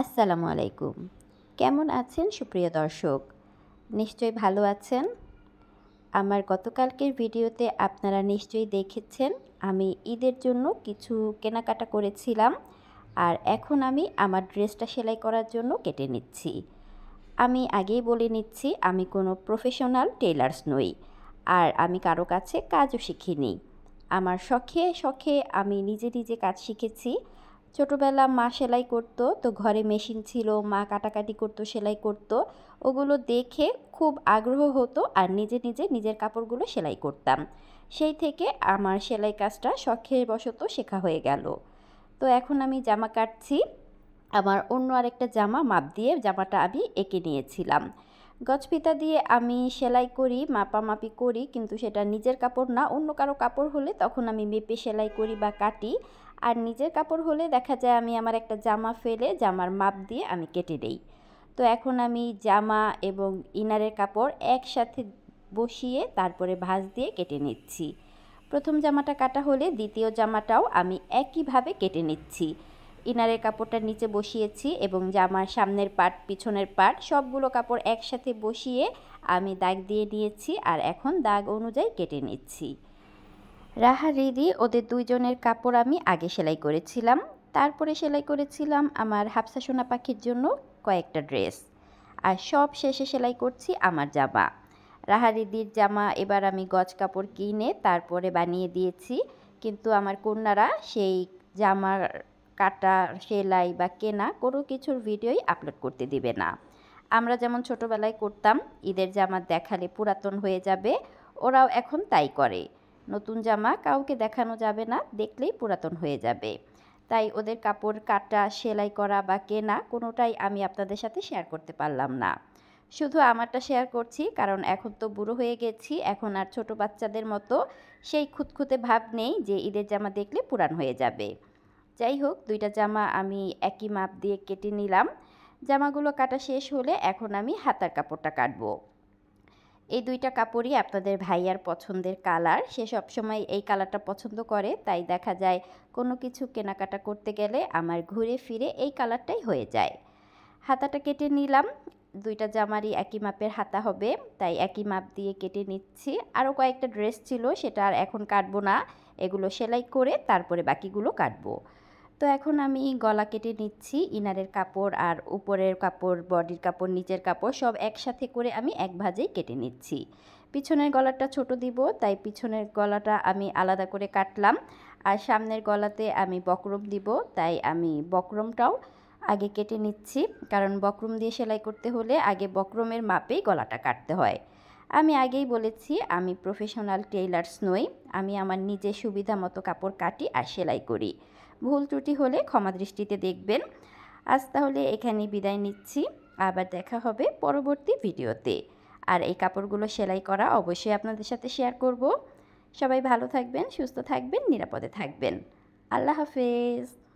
আসসালামু আলাইকুম কেমন আছেন সুপ্রিয় দর্শক নিশ্চয়ই ভালো আছেন আমার গতকালকের ভিডিওতে আপনারা নিশ্চয়ই দেখেছেন আমি ঈদের জন্য কিছু কেনাকাটা করেছিলাম আর এখন আমি আমার ড্রেসটা সেলাই করার জন্য কেটে নিচ্ছি আমি আগেই বলে নিচ্ছি আমি কোনো প্রফেশনাল টেলার্স নই আর আমি কারো কাছে কাজও শিখিনি আমার শখে শখে আমি নিজে নিজে কাজ শিখেছি ছোটোবেলা মা সেলাই করতো তো ঘরে মেশিন ছিল মা কাটাকাটি করতো সেলাই করতো ওগুলো দেখে খুব আগ্রহ হতো আর নিজে নিজে নিজের কাপড়গুলো সেলাই করতাম সেই থেকে আমার সেলাই কাজটা শখের বশত শেখা হয়ে গেল তো এখন আমি জামা কাটছি আমার অন্য আরেকটা জামা মাপ দিয়ে জামাটা আমি এঁকে নিয়েছিলাম গছপিতা দিয়ে আমি সেলাই করি মাপামাপি করি কিন্তু সেটা নিজের কাপড় না অন্য কারো কাপড় হলে তখন আমি মেপে সেলাই করি বা কাটি আর নিজের কাপড় হলে দেখা যায় আমি আমার একটা জামা ফেলে জামার মাপ দিয়ে আমি কেটে দেই তো এখন আমি জামা এবং ইনারের কাপড় একসাথে বসিয়ে তারপরে ভাঁজ দিয়ে কেটে নিচ্ছি প্রথম জামাটা কাটা হলে দ্বিতীয় জামাটাও আমি একইভাবে কেটে নিচ্ছি ইনারের কাপড়টা নিচে বসিয়েছি এবং জামার সামনের পাট পিছনের পাট সবগুলো কাপড় একসাথে বসিয়ে আমি দাগ দিয়ে নিয়েছি আর এখন দাগ অনুযায়ী কেটে নিচ্ছি রাহা রিদি ওদের দুইজনের কাপড় আমি আগে সেলাই করেছিলাম তারপরে সেলাই করেছিলাম আমার হাফসা সোনা পাখির জন্য কয়েকটা ড্রেস আর সব শেষে সেলাই করছি আমার জামা রাহারিদির জামা এবার আমি গজ কাপড় কিনে তারপরে বানিয়ে দিয়েছি কিন্তু আমার কন্যারা সেই জামার কাটা সেলাই বা কেনা কোনো কিছুর ভিডিওই আপলোড করতে দিবে না আমরা যেমন ছোটোবেলায় করতাম ঈদের জামা দেখালে পুরাতন হয়ে যাবে ওরাও এখন তাই করে নতুন জামা কাউকে দেখানো যাবে না দেখলেই পুরাতন হয়ে যাবে তাই ওদের কাপড় কাটা সেলাই করা বা কেনা কোনোটাই আমি আপনাদের সাথে শেয়ার করতে পারলাম না শুধু আমারটা শেয়ার করছি কারণ এখন তো বুড়ো হয়ে গেছি এখন আর ছোট বাচ্চাদের মতো সেই খুঁতখুঁতে ভাব নেই যে ঈদের জামা দেখলে পুরান হয়ে যাবে যাই হোক দুইটা জামা আমি একই মাপ দিয়ে কেটে নিলাম জামাগুলো কাটা শেষ হলে এখন আমি হাতার কাপড়টা কাটবো এই দুইটা কাপড়ই আপনাদের ভাইয়ার পছন্দের কালার সে সবসময় এই কালারটা পছন্দ করে তাই দেখা যায় কোনো কিছু কেনাকাটা করতে গেলে আমার ঘুরে ফিরে এই কালারটাই হয়ে যায় হাতাটা কেটে নিলাম দুইটা জামারই একই মাপের হাতা হবে তাই একই মাপ দিয়ে কেটে নিচ্ছি আরও কয়েকটা ড্রেস ছিল সেটা আর এখন কাটবো না এগুলো সেলাই করে তারপরে বাকিগুলো কাটবো তো এখন আমি গলা কেটে নিচ্ছি ইনারের কাপড় আর উপরের কাপড় বডির কাপড় নিচের কাপড় সব একসাথে করে আমি এক ভাজেই কেটে নিচ্ছি পিছনের গলাটা ছোট দিব তাই পিছনের গলাটা আমি আলাদা করে কাটলাম আর সামনের গলাতে আমি বকরম দিব তাই আমি বকরমটাও আগে কেটে নিচ্ছি কারণ বকরম দিয়ে সেলাই করতে হলে আগে বকরমের মাপেই গলাটা কাটতে হয় আমি আগেই বলেছি আমি প্রফেশনাল টেইলার্স নই আমি আমার নিজের সুবিধা মতো কাপড় কাটি আর সেলাই করি ভুল ত্রুটি হলে ক্ষমা দৃষ্টিতে দেখবেন আজ তাহলে এখানে বিদায় নিচ্ছি আবার দেখা হবে পরবর্তী ভিডিওতে আর এই কাপড়গুলো সেলাই করা অবশ্যই আপনাদের সাথে শেয়ার করব সবাই ভালো থাকবেন সুস্থ থাকবেন নিরাপদে থাকবেন আল্লাহ হাফেজ